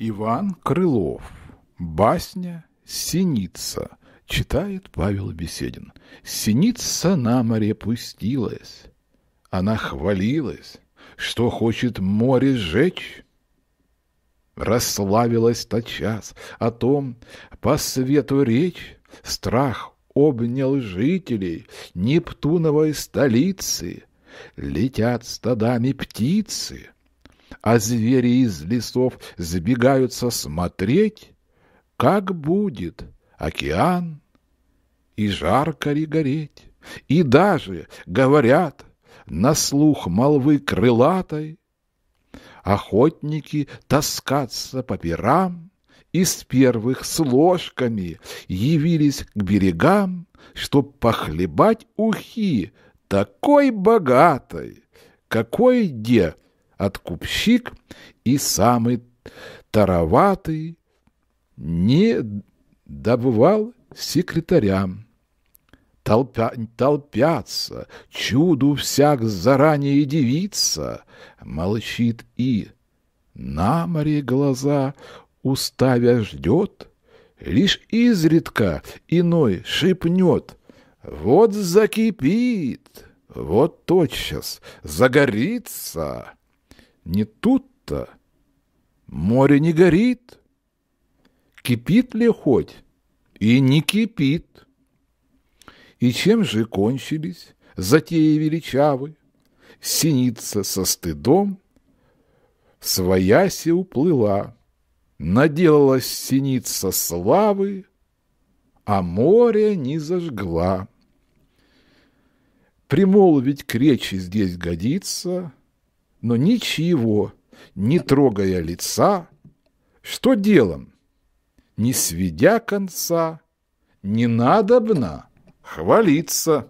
Иван Крылов. Басня «Синица». Читает Павел Беседин. «Синица на море пустилась. Она хвалилась, что хочет море сжечь». Расславилась тотчас о том, по свету речь, страх обнял жителей Нептуновой столицы. Летят стадами птицы — а звери из лесов сбегаются смотреть, как будет океан и жарко ли гореть. И даже, говорят, на слух молвы крылатой, охотники таскаться по пирам и с первых с ложками явились к берегам, чтоб похлебать ухи такой богатой, какой где – откупщик и самый тароватый не добывал секретарям. Толпя, толпятся, чуду всяк заранее девица, молчит и на море глаза уставя ждет, лишь изредка иной шипнет. Вот закипит, вот тотчас загорится. Не тут-то. Море не горит. Кипит ли хоть? И не кипит. И чем же кончились затеи величавы? Синица со стыдом свояси уплыла. Наделалась синица славы, а море не зажгла. Примолвить к речи здесь годится, но ничего, не трогая лица, что делом? Не сведя конца, не надобно хвалиться.